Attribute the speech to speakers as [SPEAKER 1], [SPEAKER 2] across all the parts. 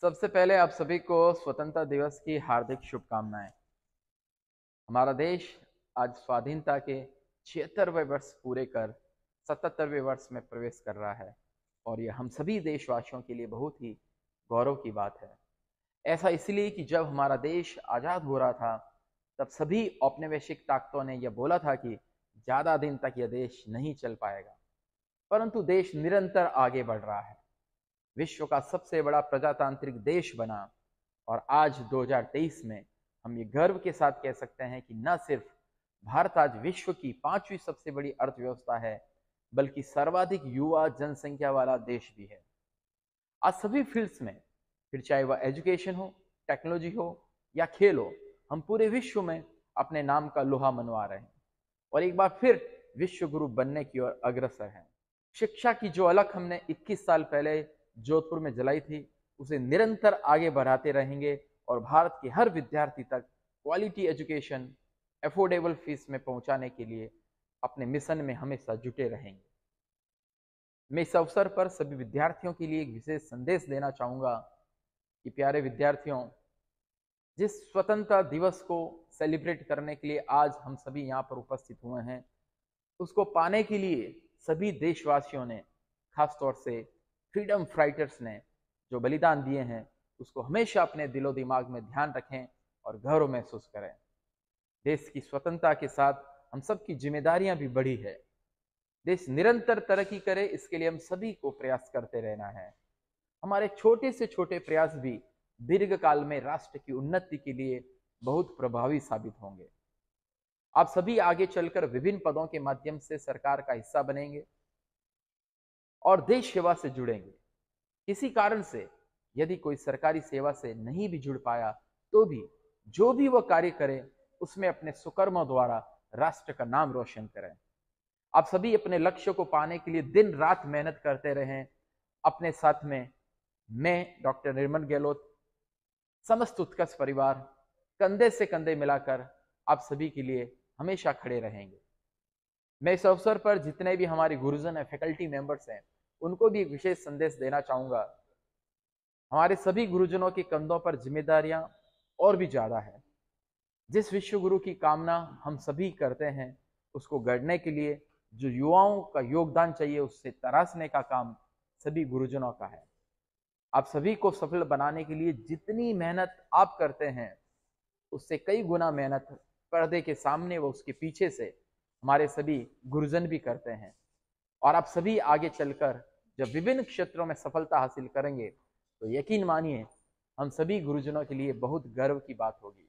[SPEAKER 1] सबसे पहले आप सभी को स्वतंत्रता दिवस की हार्दिक शुभकामनाएं हमारा देश आज स्वाधीनता के छिहत्तरवें वर्ष पूरे कर सतहत्तरवें वर्ष में प्रवेश कर रहा है और यह हम सभी देशवासियों के लिए बहुत ही गौरव की बात है ऐसा इसलिए कि जब हमारा देश आज़ाद हो रहा था तब सभी औपनिवेशिक ताकतों ने यह बोला था कि ज़्यादा दिन तक यह देश नहीं चल पाएगा परंतु देश निरंतर आगे बढ़ रहा है विश्व का सबसे बड़ा प्रजातांत्रिक देश बना और आज 2023 में हम ये गर्व के साथ कह सकते हैं कि न सिर्फ भारत आज विश्व की पांचवी सबसे बड़ी अर्थव्यवस्था है बल्कि सर्वाधिक युवा जनसंख्या वाला देश भी है आज सभी फील्ड्स में फिर चाहे वह एजुकेशन हो टेक्नोलॉजी हो या खेल हो हम पूरे विश्व में अपने नाम का लोहा मनवा रहे हैं और एक बार फिर विश्व गुरु बनने की ओर अग्रसर हैं शिक्षा की जो अलग हमने 21 साल पहले जोधपुर में जलाई थी उसे निरंतर आगे बढ़ाते रहेंगे और भारत के हर विद्यार्थी तक क्वालिटी एजुकेशन एफोर्डेबल फीस में पहुंचाने के लिए अपने मिशन में हमेशा जुटे रहेंगे मैं इस अवसर पर सभी विद्यार्थियों के लिए एक विशेष संदेश देना चाहूँगा कि प्यारे विद्यार्थियों जिस स्वतंत्रता दिवस को सेलिब्रेट करने के लिए आज हम सभी यहाँ पर उपस्थित हुए हैं उसको पाने के लिए सभी देशवासियों ने खासतौर से फ्रीडम फाइटर्स ने जो बलिदान दिए हैं उसको हमेशा अपने दिलो दिमाग में ध्यान रखें और गौरव महसूस करें देश की स्वतंत्रता के साथ हम सबकी जिम्मेदारियां भी बढ़ी है देश निरंतर तरक्की करे इसके लिए हम सभी को प्रयास करते रहना है हमारे छोटे से छोटे प्रयास भी दीर्घ काल में राष्ट्र की उन्नति के लिए बहुत प्रभावी साबित होंगे आप सभी आगे चलकर विभिन्न पदों के माध्यम से सरकार का हिस्सा बनेंगे और देश सेवा से जुड़ेंगे किसी कारण से यदि कोई सरकारी सेवा से नहीं भी जुड़ पाया तो भी जो भी वह कार्य करें उसमें अपने सुकर्मों द्वारा राष्ट्र का नाम रोशन करें आप सभी अपने लक्ष्य को पाने के लिए दिन रात मेहनत करते रहें अपने साथ में मैं डॉक्टर निर्मल गहलोत समस्त उत्कर्ष परिवार कंधे से कंधे मिलाकर आप सभी के लिए हमेशा खड़े रहेंगे मैं इस अवसर पर जितने भी हमारे गुरुजन हैं फैकल्टी मेंबर्स हैं उनको भी एक विशेष संदेश देना चाहूँगा हमारे सभी गुरुजनों के कंधों पर जिम्मेदारियाँ और भी ज़्यादा है जिस विश्व गुरु की कामना हम सभी करते हैं उसको गढ़ने के लिए जो युवाओं का योगदान चाहिए उससे तरासने का काम सभी गुरुजनों का है आप सभी को सफल बनाने के लिए जितनी मेहनत आप करते हैं उससे कई गुना मेहनत पर्दे के सामने व उसके पीछे से हमारे सभी गुरुजन भी करते हैं और आप सभी आगे चलकर जब विभिन्न क्षेत्रों में सफलता हासिल करेंगे तो यकीन मानिए हम सभी गुरुजनों के लिए बहुत गर्व की बात होगी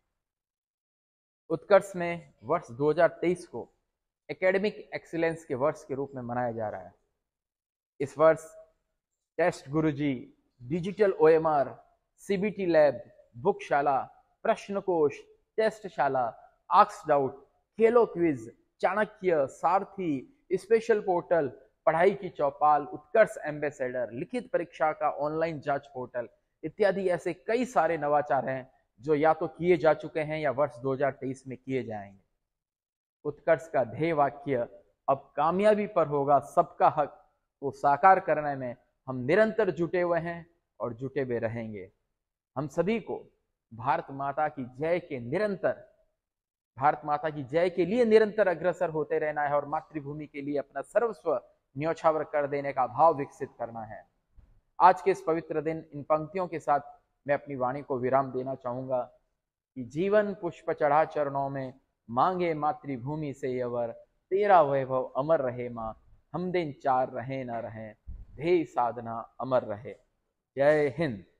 [SPEAKER 1] उत्कर्ष में वर्ष 2023 को एकेडमिक एक्सीलेंस के वर्ष के रूप में मनाया जा रहा है इस वर्ष test Guruji, digital OMR, CBT lab बुकशाला प्रश्नकोश टेस्टशाला आक्स डाउट खेलो quiz Chanakya Sarathi special portal पढ़ाई की चौपाल उत्कर्ष एम्बेसडर लिखित परीक्षा का ऑनलाइन जांच पोर्टल इत्यादि ऐसे कई सारे नवाचार हैं जो या तो किए जा चुके हैं या वर्ष 2023 में किए जाएंगे उत्कर्ष का ध्येय वाक्य अब कामयाबी पर होगा सबका हक को साकार करने में हम निरंतर जुटे हुए हैं और जुटे हुए रहेंगे हम सभी को भारत माता की जय के निरंतर भारत माता की जय के लिए निरंतर अग्रसर होते रहना है और मातृभूमि के लिए अपना सर्वस्व न्योछावर कर देने का भाव विकसित करना है आज के इस पवित्र दिन इन पंक्तियों के साथ मैं अपनी वाणी को विराम देना चाहूंगा कि जीवन पुष्प चढ़ा चरणों में मांगे मातृभूमि से यवर तेरा वैभव अमर रहे माँ हम दिन चार रहे न रहे धे साधना अमर रहे जय हिंद